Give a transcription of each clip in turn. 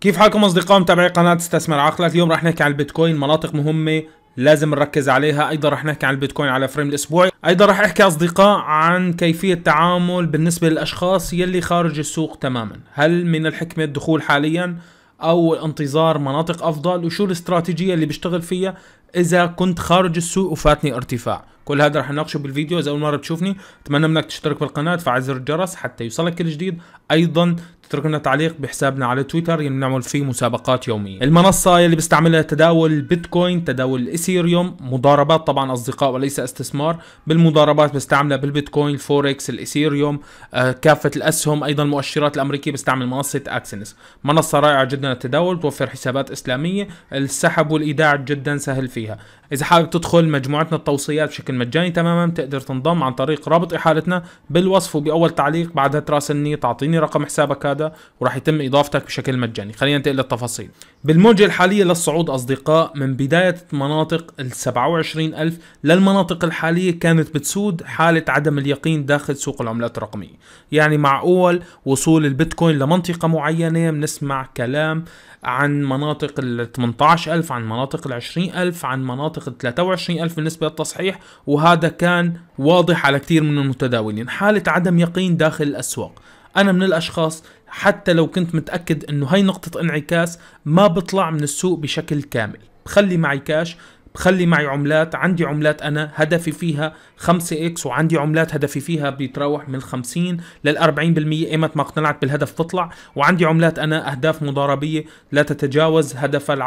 كيف حالكم اصدقاء متابعي قناه استثمر عقلك اليوم رح نحكي عن البيتكوين مناطق مهمه لازم نركز عليها ايضا رح نحكي عن البيتكوين على فريم الاسبوعي ايضا رح احكي اصدقاء عن كيفيه التعامل بالنسبه للاشخاص يلي خارج السوق تماما هل من الحكمه الدخول حاليا او انتظار مناطق افضل وشو الاستراتيجيه اللي بشتغل فيها اذا كنت خارج السوق وفاتني ارتفاع كل هذا رح نناقشه بالفيديو اذا اول مره بتشوفني اتمنى منك تشترك بالقناه تفعل زر الجرس حتى يوصلك كل جديد ايضا اترك لنا تعليق بحسابنا على تويتر يلي بنعمل فيه مسابقات يوميه المنصه يلي بستعملها تداول بيتكوين تداول الإثيريوم مضاربات طبعا اصدقاء وليس استثمار بالمضاربات بستعملها بالبيتكوين الفوركس الإثيريوم آه كافه الاسهم ايضا المؤشرات الامريكيه بستعمل منصه اكسنس منصه رائعه جدا للتداول توفر حسابات اسلاميه السحب والايداع جدا سهل فيها إذا حابب تدخل مجموعتنا التوصيات بشكل مجاني تماما تقدر تنضم عن طريق رابط إحالتنا بالوصف وبأول تعليق بعدها تراسلني تعطيني رقم حسابك هذا وراح يتم إضافتك بشكل مجاني خلينا ننتقل للتفاصيل بالموجة الحالية للصعود أصدقاء من بداية مناطق ال 27000 للمناطق الحالية كانت بتسود حالة عدم اليقين داخل سوق العملات الرقمية يعني مع أول وصول البيتكوين لمنطقة معينة بنسمع كلام عن مناطق ال 18000 عن مناطق ال 20000 عن مناطق اعتقد 23000 بالنسبه للتصحيح وهذا كان واضح على كثير من المتداولين حاله عدم يقين داخل الاسواق انا من الاشخاص حتى لو كنت متاكد انه هاي نقطه انعكاس ما بطلع من السوق بشكل كامل بخلي معي كاش بخلي معي عملات عندي عملات انا هدفي فيها 5 اكس وعندي عملات هدفي فيها بيتراوح من 50 لل 40% ايمت ما اقتنعت بالهدف تطلع وعندي عملات انا اهداف مضاربيه لا تتجاوز هدف ال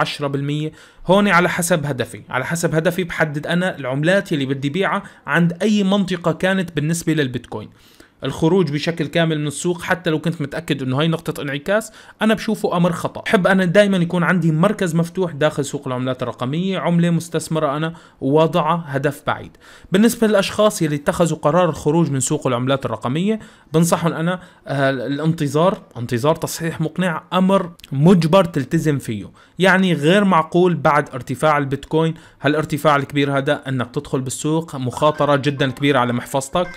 10% هون على حسب هدفي على حسب هدفي بحدد انا العملات اللي بدي بيعها عند اي منطقه كانت بالنسبه للبيتكوين الخروج بشكل كامل من السوق حتى لو كنت متاكد انه هاي نقطه انعكاس انا بشوفه امر خطا بحب انا دائما يكون عندي مركز مفتوح داخل سوق العملات الرقميه عمله مستثمره انا وواضعه هدف بعيد بالنسبه للاشخاص يلي اتخذوا قرار الخروج من سوق العملات الرقميه بنصحهم انا آه، الانتظار انتظار تصحيح مقنع امر مجبر تلتزم فيه يعني غير معقول بعد ارتفاع البيتكوين هالارتفاع الكبير هذا انك تدخل بالسوق مخاطره جدا كبيره على محفظتك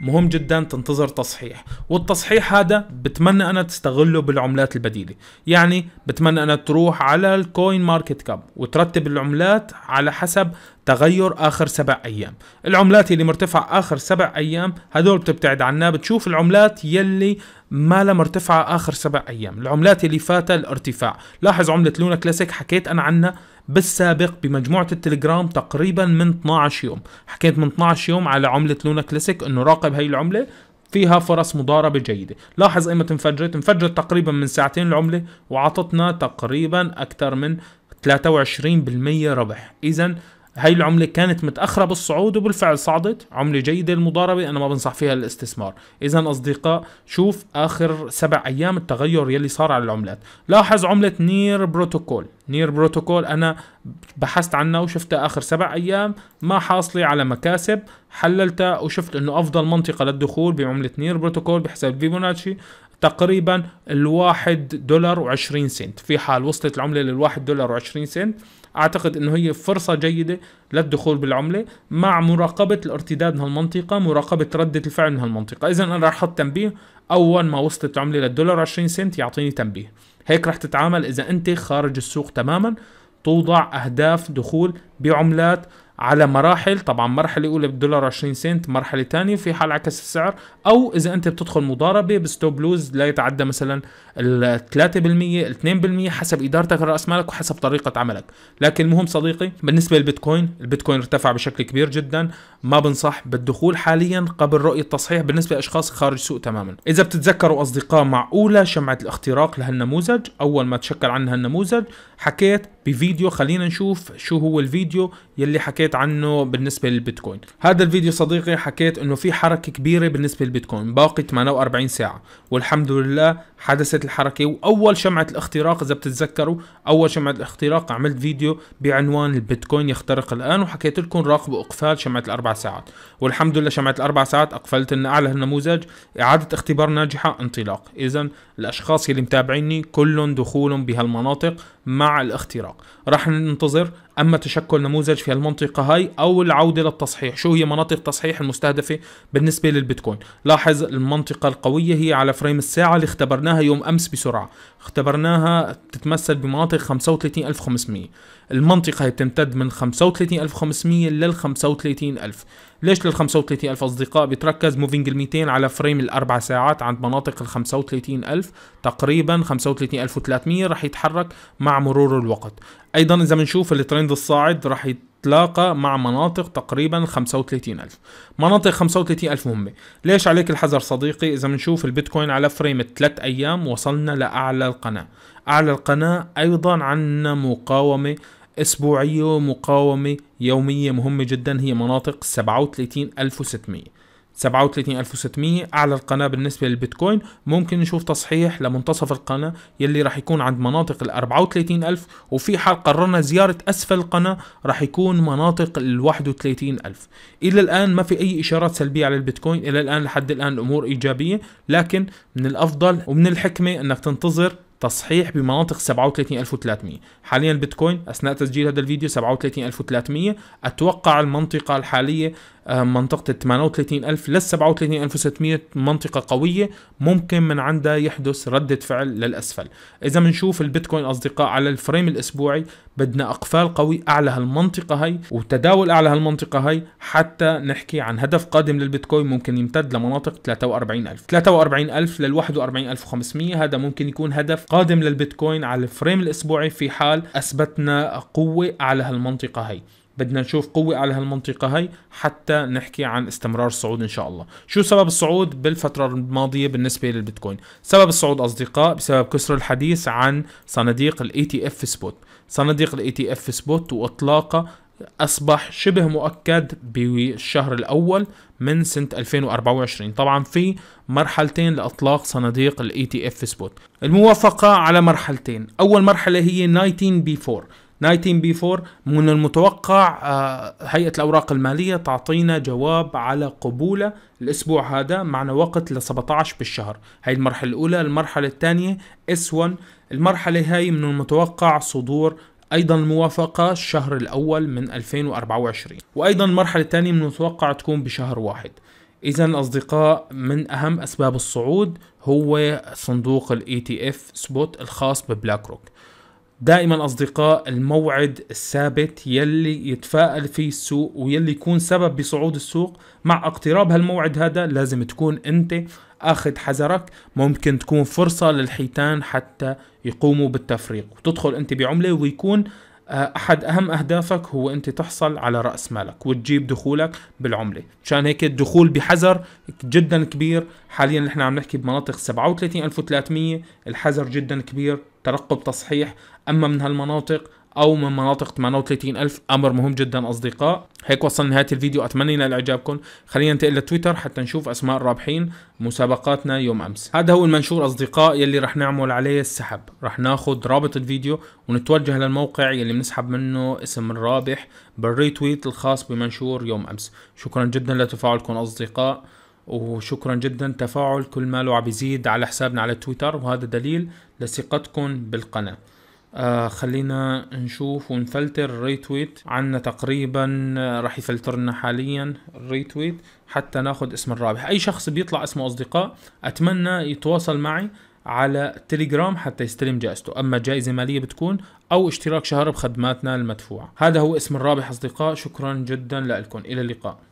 مهم جدا تنتظر تصحيح والتصحيح هذا بتمنى انا تستغله بالعملات البديله يعني بتمنى انا تروح على الكوين ماركت كاب وترتب العملات على حسب تغير اخر سبع ايام العملات اللي مرتفعه اخر سبع ايام هدول بتبتعد عنها بتشوف العملات يلي ما لها مرتفعه اخر سبع ايام العملات اللي فاتها الارتفاع لاحظ عمله لونا كلاسيك حكيت انا عنها بالسابق بمجموعة التليجرام تقريبا من 12 يوم حكيت من 12 يوم على عملة لونا كلاسيك انه راقب هاي العملة فيها فرص مضاربة جيدة لاحظ ايمتى انفجرت انفجرت تقريبا من ساعتين العملة وعطتنا تقريبا اكثر من 23% ربح اذا هاي العملة كانت متأخرة بالصعود وبالفعل صعدت عملة جيدة للمضاربة أنا ما بنصح فيها الاستثمار إذا أصدقاء شوف آخر سبع أيام التغير يلي صار على العملات لاحظ عملة نير بروتوكول نير بروتوكول أنا بحثت عنها وشفتها آخر سبع أيام ما حاصلة على مكاسب حللتها وشفت أنه أفضل منطقة للدخول بعملة نير بروتوكول بحساب فيبوناتشي تقريبا الواحد دولار وعشرين سنت في حال وصلت العملة للواحد دولار وعشرين سنت اعتقد انه هي فرصة جيدة للدخول بالعملة مع مراقبة الارتداد من هالمنطقة مراقبة ردة الفعل من هالمنطقة اذا انا راح احط تنبيه اول ما وصلت العملة للدولار 20 سنت يعطيني تنبيه هيك راح تتعامل اذا انت خارج السوق تماما توضع اهداف دخول بعملات على مراحل طبعا مرحلة أولى بالدولار 20 سنت مرحلة ثانية في حال عكس السعر أو إذا أنت بتدخل مضاربة بستوب لوز لا يتعدى مثلا ال 3% 2% حسب إدارتك رأس مالك وحسب طريقة عملك لكن المهم صديقي بالنسبة للبيتكوين البيتكوين ارتفع بشكل كبير جدا ما بنصح بالدخول حاليا قبل رؤية تصحيح بالنسبة لأشخاص خارج سوق تماما إذا بتتذكروا أصدقاء مع أولى شمعة الاختراق لهالنموذج أول ما تشكل عنها النموذج حكيت بفيديو خلينا نشوف شو هو الفيديو يلي حكيت عنه بالنسبة للبيتكوين هذا الفيديو صديقي حكيت انه في حركة كبيرة بالنسبة للبيتكوين باقي 48 ساعة والحمد لله حدثت الحركة واول شمعة الاختراق اذا بتتذكروا اول شمعة الاختراق عملت فيديو بعنوان البيتكوين يخترق الان وحكيت لكم راقبوا اقفال شمعة الاربع ساعات والحمد لله شمعة الاربع ساعات اقفلت لنا اعلى النموذج اعادة اختبار ناجحة انطلاق اذا الاشخاص يلي متابعيني كلهم دخولهم بهالمناطق مع الاختراق راح ننتظر اما تشكل نموذج في المنطقه هاي او العوده للتصحيح شو هي مناطق تصحيح المستهدفه بالنسبه للبيتكوين لاحظ المنطقه القويه هي على فريم الساعه اللي اختبرناها يوم امس بسرعه اختبرناها تتمثل بمناطق 35500 المنطقه هي بتمتد من 35500 لل 35000 ليش لل 35000 اصدقاء بتركز موفينج ال 200 على فريم الاربع ساعات عند مناطق ال 35000 تقريبا 35300 رح يتحرك مع مرور الوقت ايضا اذا بنشوف الترند الصاعد راح يتلاقى مع مناطق تقريبا 35000 مناطق 35000 مهمة ليش عليك الحذر صديقي إذا بنشوف البيتكوين على فريم 3 أيام وصلنا لأعلى القناة أعلى القناة أيضا عنا مقاومة أسبوعية ومقاومة يومية مهمة جدا هي مناطق 37600 37600 اعلى القناه بالنسبه للبيتكوين ممكن نشوف تصحيح لمنتصف القناه يلي راح يكون عند مناطق ال 34000 وفي حال قررنا زياره اسفل القناه راح يكون مناطق ال 31000 الى الان ما في اي اشارات سلبيه على البيتكوين الى الان لحد الان الامور ايجابيه لكن من الافضل ومن الحكمه انك تنتظر تصحيح بمناطق 37300 حاليا البيتكوين اثناء تسجيل هذا الفيديو 37300 اتوقع المنطقه الحاليه آه، منطقة ال 38000 لل 37600 منطقة قوية ممكن من عندها يحدث ردة فعل للأسفل إذا بنشوف البيتكوين أصدقاء على الفريم الأسبوعي بدنا أقفال قوي أعلى هالمنطقة هي وتداول أعلى هالمنطقة هي حتى نحكي عن هدف قادم للبيتكوين ممكن يمتد لمناطق 43000 43000 لل 41500 هذا ممكن يكون هدف قادم للبيتكوين على الفريم الأسبوعي في حال أثبتنا قوة أعلى هالمنطقة هي بدنا نشوف قوة على هالمنطقة هي حتى نحكي عن استمرار الصعود إن شاء الله شو سبب الصعود بالفترة الماضية بالنسبة للبيتكوين سبب الصعود أصدقاء بسبب كسر الحديث عن صناديق الاي تي اف سبوت صناديق الاي تي اف سبوت وإطلاقها أصبح شبه مؤكد بالشهر الأول من سنة 2024 طبعا في مرحلتين لإطلاق صناديق الاي تي اف سبوت الموافقة على مرحلتين أول مرحلة هي 19 بي 4 19 بي 4 من المتوقع آه، هيئة الأوراق المالية تعطينا جواب على قبوله الأسبوع هذا معنا وقت ل 17 بالشهر هاي المرحلة الأولى المرحلة الثانية اس 1 المرحلة هاي من المتوقع صدور ايضا الموافقه الشهر الاول من 2024 وايضا المرحله الثانيه من المتوقع تكون بشهر واحد اذا الاصدقاء من اهم اسباب الصعود هو صندوق الاي تي اف سبوت الخاص ببلاك روك دائما أصدقاء الموعد الثابت يلي يتفائل فيه السوق ويلي يكون سبب بصعود السوق مع اقتراب هالموعد هذا لازم تكون أنت اخذ حذرك ممكن تكون فرصة للحيتان حتى يقوموا بالتفريق وتدخل انت بعملة ويكون آه، احد اهم اهدافك هو انت تحصل على راس مالك وتجيب دخولك بالعمله مشان هيك الدخول بحذر جدا كبير حاليا نحن عم نحكي بمناطق 37300 الحذر جدا كبير ترقب تصحيح اما من هالمناطق أو من مناطق 38 ألف أمر مهم جدا أصدقاء هيك وصلنا نهاية الفيديو أتمنى ينال إعجابكم خلينا ننتقل لتويتر حتى نشوف أسماء الرابحين مسابقاتنا يوم أمس هذا هو المنشور أصدقاء يلي رح نعمل عليه السحب رح ناخذ رابط الفيديو ونتوجه للموقع يلي بنسحب منه اسم الرابح بالريتويت الخاص بمنشور يوم أمس شكرا جدا لتفاعلكم أصدقاء وشكرا جدا تفاعل كل ما له عم يزيد على حسابنا على تويتر وهذا دليل لثقتكم بالقناه آه خلينا نشوف ونفلتر الريتويت عنا تقريبا آه، راح يفلتر لنا حاليا الريتويت حتى ناخد اسم الرابح اي شخص بيطلع اسمه اصدقاء اتمنى يتواصل معي على تليجرام حتى يستلم جائزته اما جائزه ماليه بتكون او اشتراك شهر بخدماتنا المدفوعه هذا هو اسم الرابح اصدقاء شكرا جدا لكم الى اللقاء